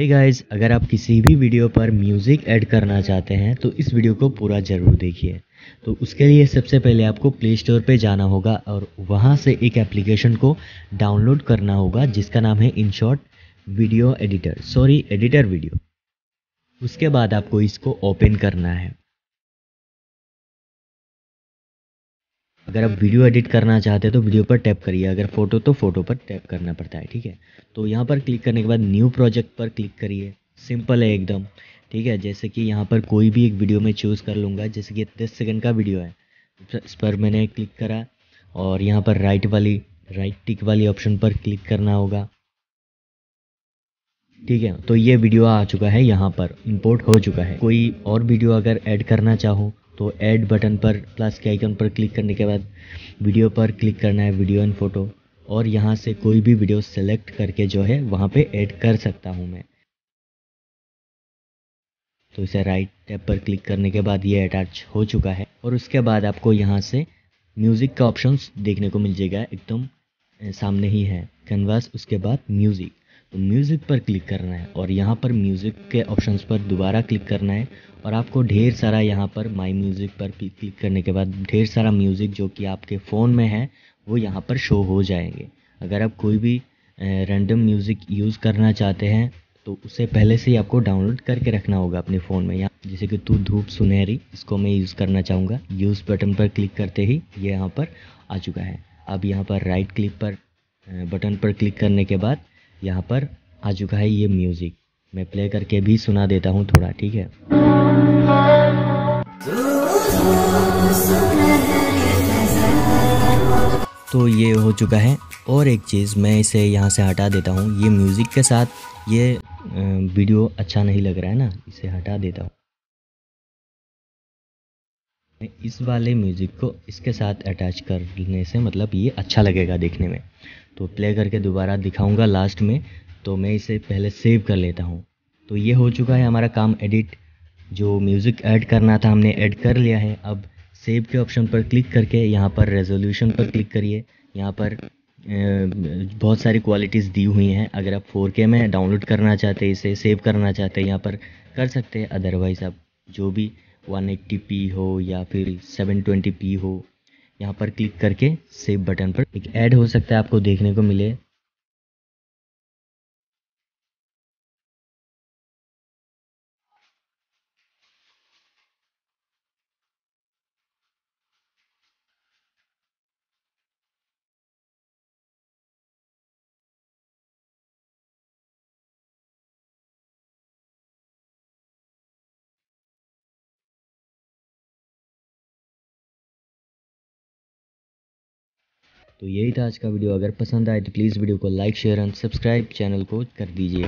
हे hey guys अगर आप किसी भी वीडियो पर म्यूज़िक ऐड करना चाहते हैं तो इस वीडियो को पूरा ज़रूर देखिए तो उसके लिए सबसे पहले आपको प्ले स्टोर पर जाना होगा और वहाँ से एक एप्लीकेशन को डाउनलोड करना होगा जिसका नाम है InShot video editor sorry editor video उसके बाद आपको इसको ओपन करना है अगर आप वीडियो एडिट करना चाहते हैं तो वीडियो पर टैप करिए अगर फ़ोटो तो फ़ोटो पर टैप करना पड़ता है ठीक है तो यहाँ पर क्लिक करने के बाद न्यू प्रोजेक्ट पर क्लिक करिए सिंपल है एकदम ठीक है जैसे कि यहाँ पर कोई भी एक वीडियो मैं चूज़ कर लूँगा जैसे कि दस सेकेंड का वीडियो है इस पर मैंने क्लिक करा और यहाँ पर राइट वाली राइट टिक वाली ऑप्शन पर क्लिक करना होगा ठीक है तो ये वीडियो आ चुका है यहाँ पर इंपोर्ट हो चुका है कोई और वीडियो अगर ऐड करना चाहो तो ऐड बटन पर प्लस के आइकन पर क्लिक करने के बाद वीडियो पर क्लिक करना है वीडियो एंड फोटो और यहाँ से कोई भी वीडियो सेलेक्ट करके जो है वहाँ पे ऐड कर सकता हूँ मैं तो इसे राइट टैब पर क्लिक करने के बाद ये अटैच हो चुका है और उसके बाद आपको यहाँ से म्यूज़िक का ऑप्शंस देखने को मिल जाएगा एकदम सामने ही है कैनवास उसके बाद म्यूज़िक म्यूज़िक पर क्लिक करना है और यहाँ पर म्यूज़िक के ऑप्शंस पर दोबारा क्लिक करना है और आपको ढेर सारा यहाँ पर माई म्यूज़िक पर क्लिक करने के बाद ढेर सारा म्यूज़िक जो कि आपके फ़ोन में है वो यहाँ पर शो हो जाएंगे अगर आप कोई भी रैंडम म्यूज़िक यूज़ करना चाहते हैं तो उसे पहले से ही आपको डाउनलोड करके रखना होगा अपने फ़ोन में यहाँ जैसे कि तू धूप सुनहरी इसको मैं यूज़ करना चाहूँगा यूज़ बटन पर क्लिक करते ही ये यहाँ पर आ चुका है अब यहाँ पर राइट क्लिक पर बटन पर क्लिक करने के बाद यहाँ पर आ चुका है ये म्यूज़िक मैं प्ले करके भी सुना देता हूँ थोड़ा ठीक है तो ये हो चुका है और एक चीज़ मैं इसे यहाँ से हटा देता हूँ ये म्यूज़िक के साथ ये वीडियो अच्छा नहीं लग रहा है ना इसे हटा देता हूँ इस वाले म्यूज़िक को इसके साथ अटैच करने से मतलब ये अच्छा लगेगा देखने में तो प्ले करके दोबारा दिखाऊंगा लास्ट में तो मैं इसे पहले सेव कर लेता हूँ तो ये हो चुका है हमारा काम एडिट जो म्यूज़िक ऐड करना था हमने ऐड कर लिया है अब सेव के ऑप्शन पर क्लिक करके यहाँ पर रेजोल्यूशन पर क्लिक करिए यहाँ पर बहुत सारी क्वालिटीज़ दी हुई हैं अगर आप 4K में डाउनलोड करना चाहते हैं इसे सेव करना चाहते हैं यहाँ पर कर सकते हैं अदरवाइज़ आप जो भी 180p हो या फिर 720p हो यहाँ पर क्लिक करके सेव बटन पर एक ऐड हो सकता है आपको देखने को मिले तो यही था आज का वीडियो अगर पसंद आए तो प्लीज़ वीडियो को like share and subscribe channel को कर दीजिए